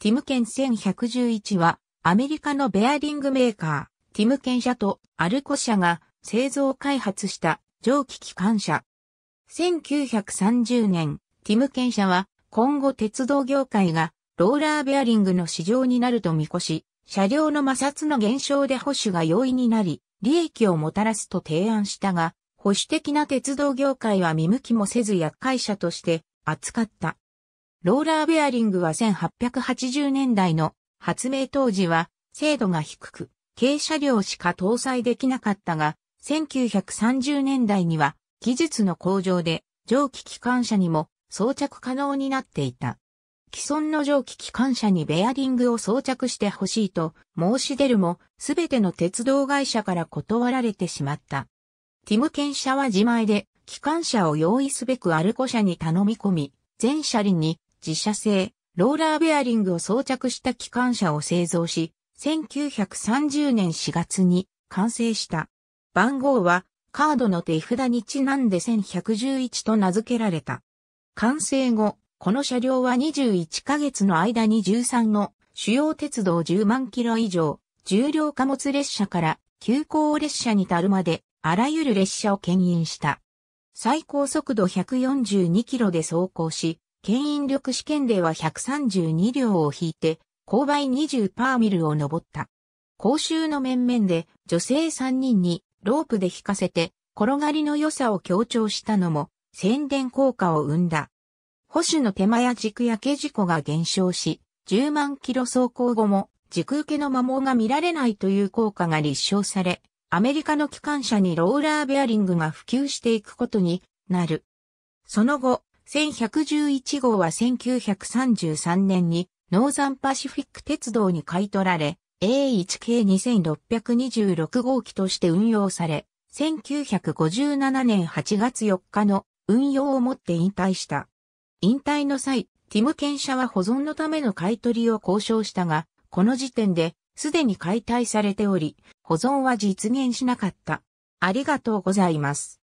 ティムケン1111は、アメリカのベアリングメーカー、ティムケン社とアルコ社が製造開発した蒸気機関車。1930年、ティムケン社は今後鉄道業界がローラーベアリングの市場になると見越し、車両の摩擦の減少で保守が容易になり、利益をもたらすと提案したが、保守的な鉄道業界は見向きもせず厄介者として扱った。ローラーベアリングは1880年代の発明当時は精度が低く、軽車両しか搭載できなかったが、1930年代には技術の向上で蒸気機関車にも装着可能になっていた。既存の蒸気機関車にベアリングを装着してほしいと申し出るも、すべての鉄道会社から断られてしまった。ティムケン社は自前で機関車を用意すべくアルコ社に頼み込み、全車輪に自社製、ローラーベアリングを装着した機関車を製造し、1930年4月に完成した。番号はカードの手札にちなんで1111と名付けられた。完成後、この車両は21ヶ月の間に13の主要鉄道10万キロ以上、重量貨物列車から急行列車に至るまで、あらゆる列車を牽引した。最高速度142キロで走行し、牽引力試験では132両を引いて、勾配20パーミルを登った。講習の面々で女性3人にロープで引かせて転がりの良さを強調したのも宣伝効果を生んだ。保守の手間や軸やけ事故が減少し、10万キロ走行後も軸受けの摩耗が見られないという効果が立証され、アメリカの機関車にローラーベアリングが普及していくことになる。その後、1111号は1933年にノーザンパシフィック鉄道に買い取られ、A1 k 2626号機として運用され、1957年8月4日の運用をもって引退した。引退の際、ティムケン社は保存のための買い取りを交渉したが、この時点で、すでに解体されており、保存は実現しなかった。ありがとうございます。